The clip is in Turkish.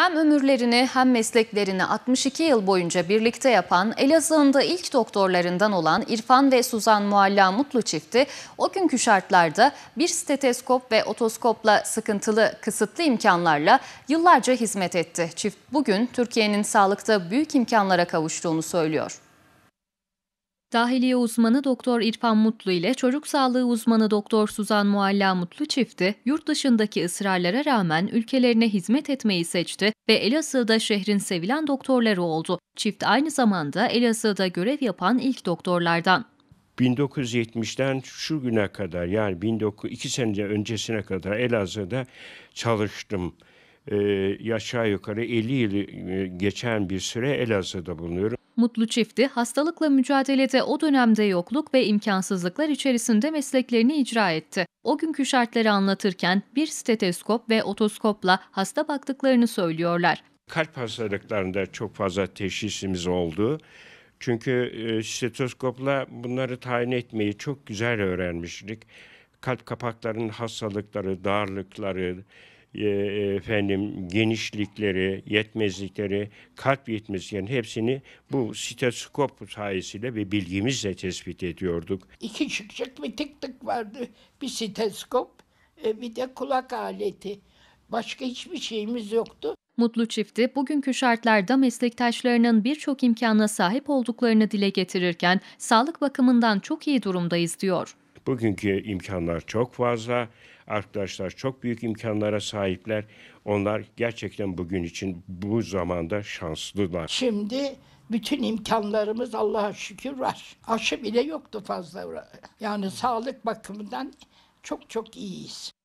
Hem ömürlerini hem mesleklerini 62 yıl boyunca birlikte yapan Elazığ'ın da ilk doktorlarından olan İrfan ve Suzan Mualla Mutlu çifti o günkü şartlarda bir steteskop ve otoskopla sıkıntılı kısıtlı imkanlarla yıllarca hizmet etti. Çift bugün Türkiye'nin sağlıkta büyük imkanlara kavuştuğunu söylüyor. Dahiliye uzmanı Doktor İrfan Mutlu ile çocuk sağlığı uzmanı Doktor Suzan Mualla Mutlu çifti yurt dışındaki ısrarlara rağmen ülkelerine hizmet etmeyi seçti ve Elazığ'da şehrin sevilen doktorları oldu. Çift aynı zamanda Elazığ'da görev yapan ilk doktorlardan. 1970'ten şu güne kadar yani 19, 2 sene öncesine kadar Elazığ'da çalıştım. Ee, aşağı yukarı 50 yıl e, geçen bir süre Elazığ'da bulunuyorum. Mutlu çifti hastalıkla mücadelede o dönemde yokluk ve imkansızlıklar içerisinde mesleklerini icra etti. O günkü şartları anlatırken bir steteskop ve otoskopla hasta baktıklarını söylüyorlar. Kalp hastalıklarında çok fazla teşhisimiz oldu. Çünkü e, stetoskopla bunları tayin etmeyi çok güzel öğrenmiştik. Kalp kapaklarının hastalıkları, darlıkları, e, efendim genişlikleri, yetmezlikleri, kalp yetmezliklerinin hepsini bu stetoskop sayesinde ve bilgimizle tespit ediyorduk. İki çıkacak bir tık tık vardı. Bir stetoskop, e, bir de kulak aleti. Başka hiçbir şeyimiz yoktu. Mutlu çifti bugünkü şartlarda meslektaşlarının birçok imkana sahip olduklarını dile getirirken sağlık bakımından çok iyi durumdayız diyor. Bugünkü imkanlar çok fazla. Arkadaşlar çok büyük imkanlara sahipler. Onlar gerçekten bugün için bu zamanda şanslılar. Şimdi bütün imkanlarımız Allah'a şükür var. Aşı bile yoktu fazla. Yani sağlık bakımından çok çok iyiyiz.